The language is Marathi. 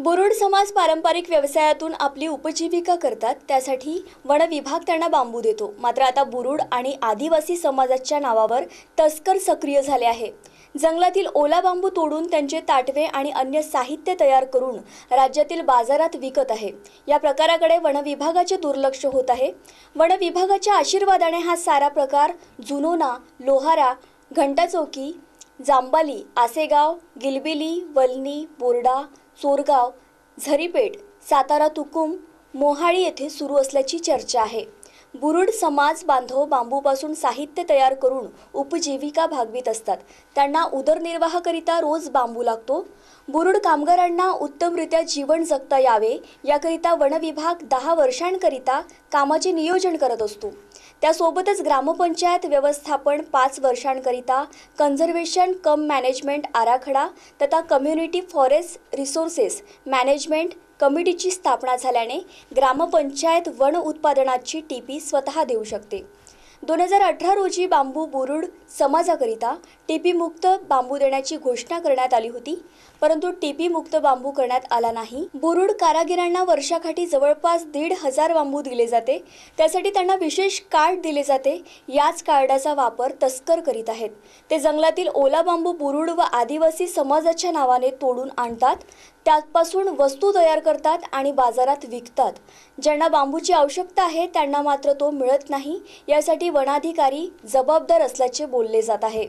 बुरुड समाज पारंपरिक व्यवसायातून आपली उपजीविका करतात त्यासाठी वन विभाग त्यांना बांबू देतो मात्र आता बुरुड आणि आदिवासी समाजाच्या नावावर तस्कर सक्रिय झाले आहे जंगलातील ओला बांबू तोडून त्यांचे ताटवे आणि अन्य साहित्य तयार करून राज्यातील बाजारात विकत आहे या प्रकाराकडे वन विभागाचे दुर्लक्ष होत आहे वन विभागाच्या आशीर्वादाने हा सारा प्रकार जुनोना लोहारा घंटाचौकी जांबाली आसेगाव गिलबिली वलनी बोर्डा चोरगाव झरीपेठ सातारा तुकुम मोहाळी येथे सुरू असल्याची चर्चा आहे बुरुड समाज बांधव बांबूपासून साहित्य तयार करून उपजीविका भागवित असतात त्यांना उदरनिर्वाहाकरिता रोज बांबू लागतो बुरुड कामगारांना उत्तमरित्या जीवन जगता यावे याकरिता वनविभाग दहा वर्षांकरिता कामाचे नियोजन करत असतो त्यासोबतच ग्रामपंचायत व्यवस्थापन पाच वर्षांकरिता कन्झर्वेशन कम मॅनेजमेंट आराखडा तथा कम्युनिटी फॉरेस्ट रिसोर्सेस मॅनेजमेंट कमिटीची स्थापना झाल्याने ग्रामपंचायत वन उत्पादनाची टीपी पी स्वतः देऊ शकते दोन हजार अठरा रोजी बांबू बुरुड समाजाकरिता टीपी मुक्त बांबू देण्याची घोषणा करण्यात आली होती परंतु टीपी मुक्त बांबू करण्यात आला नाही बुरुड कारागिरांना वर्षाकाठी जवळपास दीड हजार बांबू दिले जाते त्यासाठी त्यांना विशेष कार्ड दिले जाते याच कार्डाचा वापर तस्कर करीत आहेत ते जंगलातील ओला बांबू बुरुड व आदिवासी समाजाच्या नावाने तोडून आणतात त्यापासून वस्तू तयार करतात आणि बाजारात विकतात ज्यांना बांबूची आवश्यकता आहे त्यांना मात्र तो मिळत नाही यासाठी वनाधिकारी जबाबदार असल्याचे बोलले जात आहे